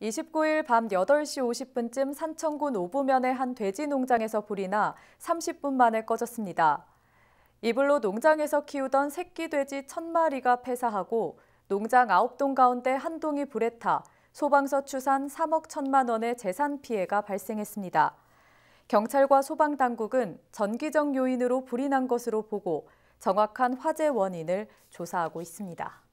29일 밤 8시 50분쯤 산천군 오부면의 한 돼지 농장에서 불이 나 30분 만에 꺼졌습니다. 이불로 농장에서 키우던 새끼 돼지 1,000마리가 폐사하고 농장 9동 가운데 한 동이 불에 타 소방서 추산 3억 1천만 원의 재산 피해가 발생했습니다. 경찰과 소방당국은 전기적 요인으로 불이 난 것으로 보고 정확한 화재 원인을 조사하고 있습니다.